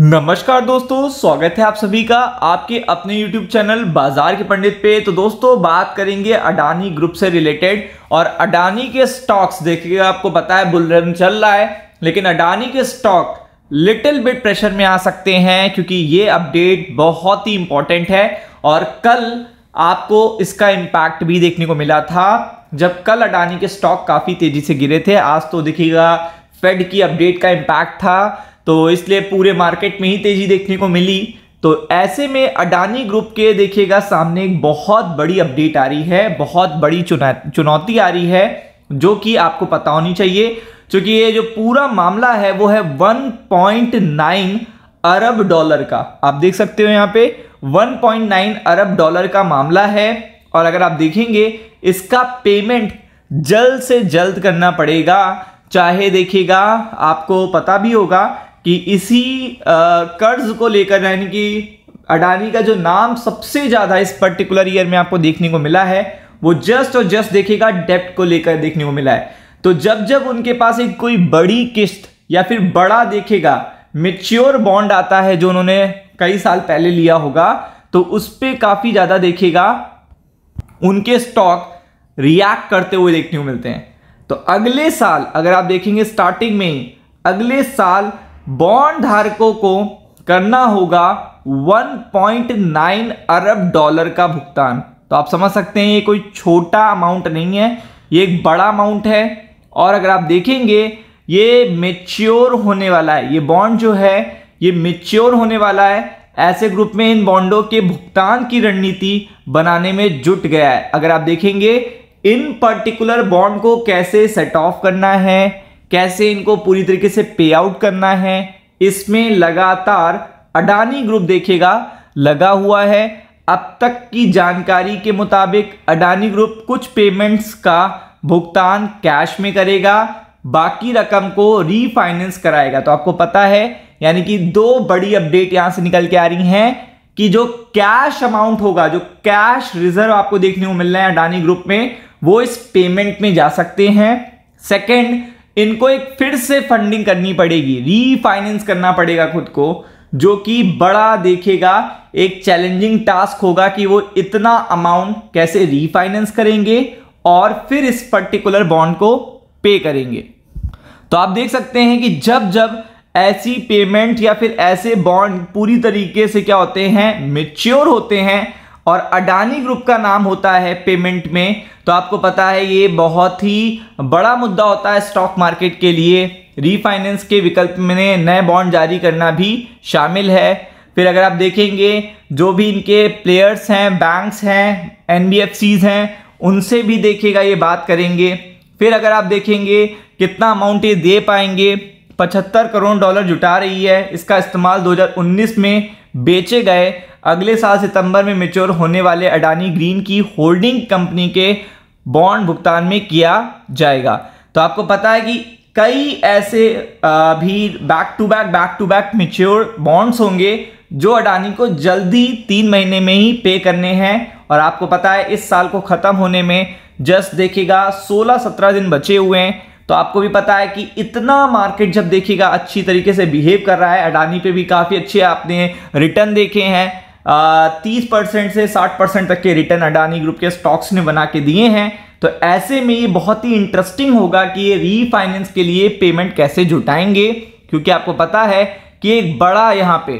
नमस्कार दोस्तों स्वागत है आप सभी का आपके अपने YouTube चैनल बाजार के पंडित पे तो दोस्तों बात करेंगे अडानी ग्रुप से रिलेटेड और अडानी के स्टॉक्स देखिएगा आपको पता है बुलरन चल रहा है लेकिन अडानी के स्टॉक लिटिल बिट प्रेशर में आ सकते हैं क्योंकि ये अपडेट बहुत ही इंपॉर्टेंट है और कल आपको इसका इम्पैक्ट भी देखने को मिला था जब कल अडानी के स्टॉक काफ़ी तेज़ी से गिरे थे आज तो देखिएगा फेड की अपडेट का इम्पैक्ट था तो इसलिए पूरे मार्केट में ही तेजी देखने को मिली तो ऐसे में अडानी ग्रुप के देखिएगा सामने एक बहुत बड़ी अपडेट आ रही है बहुत बड़ी चुना चुनौती आ रही है जो कि आपको पता होनी चाहिए क्योंकि ये जो पूरा मामला है वो है 1.9 अरब डॉलर का आप देख सकते हो यहाँ पे 1.9 अरब डॉलर का मामला है और अगर आप देखेंगे इसका पेमेंट जल्द से जल्द करना पड़ेगा चाहे देखिएगा आपको पता भी होगा कि इसी कर्ज को लेकर यानी कि अडानी का जो नाम सबसे ज़्यादा इस पर्टिकुलर ईयर में आपको देखने को मिला है वो जस्ट और जस्ट देखेगा डेप्ट को लेकर देखने को मिला है तो जब जब उनके पास एक कोई बड़ी किस्त या फिर बड़ा देखेगा मेच्योर बॉन्ड आता है जो उन्होंने कई साल पहले लिया होगा तो उस पर काफ़ी ज़्यादा देखेगा उनके स्टॉक रिएक्ट करते हुए देखने को मिलते हैं तो अगले साल अगर आप देखेंगे स्टार्टिंग में ही अगले साल बॉन्ड धारकों को करना होगा 1.9 अरब डॉलर का भुगतान तो आप समझ सकते हैं ये कोई छोटा अमाउंट नहीं है ये एक बड़ा अमाउंट है और अगर आप देखेंगे ये मेच्योर होने वाला है ये बॉन्ड जो है ये मेच्योर होने वाला है ऐसे ग्रुप में इन बॉन्डों के भुगतान की रणनीति बनाने में जुट गया है अगर आप देखेंगे इन पर्टिकुलर बॉन्ड को कैसे सेट ऑफ करना है कैसे इनको पूरी तरीके से पे आउट करना है इसमें लगातार अडानी ग्रुप देखेगा लगा हुआ है अब तक की जानकारी के मुताबिक अडानी ग्रुप कुछ पेमेंट्स का भुगतान कैश में करेगा बाकी रकम को रीफाइनेंस कराएगा तो आपको पता है यानी कि दो बड़ी अपडेट यहां से निकल के आ रही हैं कि जो कैश अमाउंट होगा जो कैश रिजर्व आपको देखने को मिल रहा है अडानी ग्रुप में वो इस पेमेंट में जा सकते हैं सेकेंड इनको एक फिर से फंडिंग करनी पड़ेगी रीफाइनेंस करना पड़ेगा खुद को जो कि बड़ा देखेगा एक चैलेंजिंग टास्क होगा कि वो इतना अमाउंट कैसे रीफाइनेंस करेंगे और फिर इस पर्टिकुलर बॉन्ड को पे करेंगे तो आप देख सकते हैं कि जब जब ऐसी पेमेंट या फिर ऐसे बॉन्ड पूरी तरीके से क्या होते हैं मेच्योर होते हैं और अडानी ग्रुप का नाम होता है पेमेंट में तो आपको पता है ये बहुत ही बड़ा मुद्दा होता है स्टॉक मार्केट के लिए रीफाइनेंस के विकल्प में नए बॉन्ड जारी करना भी शामिल है फिर अगर आप देखेंगे जो भी इनके प्लेयर्स हैं बैंक्स हैं एन हैं उनसे भी देखेगा ये बात करेंगे फिर अगर आप देखेंगे कितना अमाउंट ये दे पाएंगे 75 करोड़ डॉलर जुटा रही है इसका इस्तेमाल 2019 में बेचे गए अगले साल सितंबर में मेच्योर होने वाले अडानी ग्रीन की होल्डिंग कंपनी के बॉन्ड भुगतान में किया जाएगा तो आपको पता है कि कई ऐसे भी back to back back to back mature bonds होंगे जो अडानी को जल्दी तीन महीने में ही पे करने हैं और आपको पता है इस साल को ख़त्म होने में जस्ट देखेगा 16-17 दिन बचे हुए हैं तो आपको भी पता है कि इतना मार्केट जब देखेगा अच्छी तरीके से बिहेव कर रहा है अडानी पे भी काफ़ी अच्छे आपने रिटर्न देखे हैं तीस परसेंट से साठ परसेंट तक के रिटर्न अडानी ग्रुप के स्टॉक्स ने बना के दिए हैं तो ऐसे में ये बहुत ही इंटरेस्टिंग होगा कि ये रीफाइनेंस के लिए पेमेंट कैसे जुटाएंगे क्योंकि आपको पता है कि एक बड़ा यहाँ पे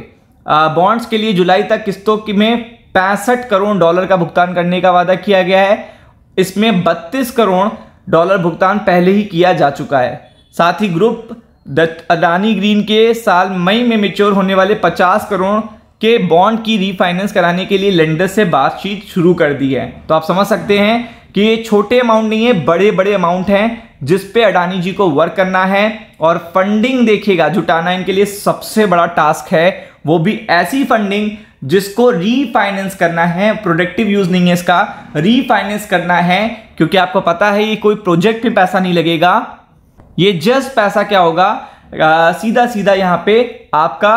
बॉन्ड्स के लिए जुलाई तक किस्तों की में पैंसठ करोड़ डॉलर का भुगतान करने का वादा किया गया है इसमें बत्तीस करोड़ डॉलर भुगतान पहले ही किया जा चुका है साथ ही ग्रुप अदानी ग्रीन के साल मई में मेच्योर होने वाले 50 करोड़ के बॉन्ड की रीफाइनेंस कराने के लिए लेंडर से बातचीत शुरू कर दी है तो आप समझ सकते हैं कि ये छोटे अमाउंट नहीं है बड़े बड़े अमाउंट हैं जिस पे अडानी जी को वर्क करना है और फंडिंग देखिएगा जुटाना इनके लिए सबसे बड़ा टास्क है वो भी ऐसी फंडिंग जिसको रीफाइनेंस करना है प्रोडक्टिव यूज नहीं है इसका रीफाइनेंस करना है क्योंकि आपको पता है ये कोई प्रोजेक्ट में पैसा नहीं लगेगा ये जस्ट पैसा क्या होगा आ, सीधा सीधा यहाँ पे आपका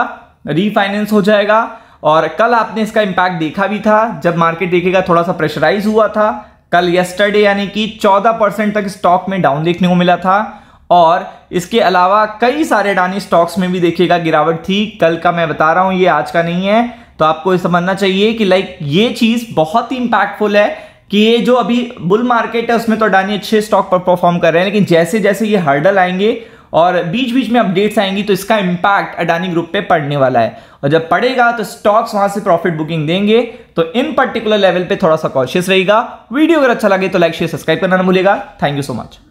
रीफाइनेंस हो जाएगा और कल आपने इसका इम्पैक्ट देखा भी था जब मार्केट देखेगा थोड़ा सा प्रेशराइज हुआ था कल यस्टरडे यानी कि 14 परसेंट तक स्टॉक में डाउन देखने को मिला था और इसके अलावा कई सारे डानी स्टॉक्स में भी देखिएगा गिरावट थी कल का मैं बता रहा हूँ ये आज का नहीं है तो आपको समझना चाहिए कि लाइक ये चीज़ बहुत ही इम्पैक्टफुल है कि ये जो अभी बुल मार्केट है उसमें तो अडानी अच्छे स्टॉक पर परफॉर्म कर रहे हैं लेकिन जैसे जैसे ये हर्डल आएंगे और बीच बीच में अपडेट्स आएंगी तो इसका इम्पैक्ट अडानी ग्रुप पे पड़ने वाला है और जब पड़ेगा तो स्टॉक्स वहां से प्रॉफिट बुकिंग देंगे तो इन पर्टिकुलर लेवल पे थोड़ा सा कॉशियस रहेगा वीडियो अगर अच्छा लगे तो लाइक शेयर सब्सक्राइब करना ना भूलेगा थैंक यू सो मच